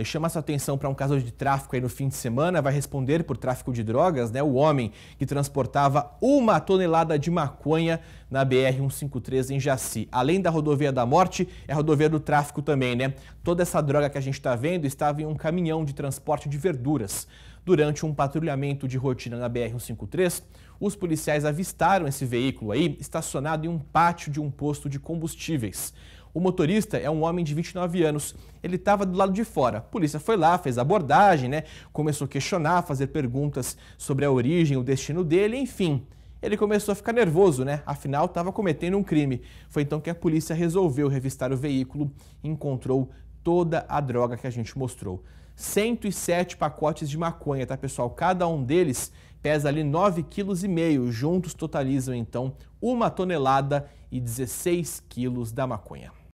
Eu chamo sua atenção para um caso de tráfico aí no fim de semana, vai responder por tráfico de drogas, né? O homem que transportava uma tonelada de maconha na BR-153 em Jaci. Além da rodovia da morte, é a rodovia do tráfico também, né? Toda essa droga que a gente está vendo estava em um caminhão de transporte de verduras. Durante um patrulhamento de rotina na BR-153, os policiais avistaram esse veículo aí estacionado em um pátio de um posto de combustíveis. O motorista é um homem de 29 anos. Ele estava do lado de fora. A polícia foi lá, fez abordagem, né? Começou a questionar, fazer perguntas sobre a origem, o destino dele, enfim. Ele começou a ficar nervoso, né? Afinal, estava cometendo um crime. Foi então que a polícia resolveu revistar o veículo e encontrou toda a droga que a gente mostrou. 107 pacotes de maconha, tá pessoal? Cada um deles pesa ali 9,5 kg, juntos totalizam então uma tonelada e 16 quilos da maconha.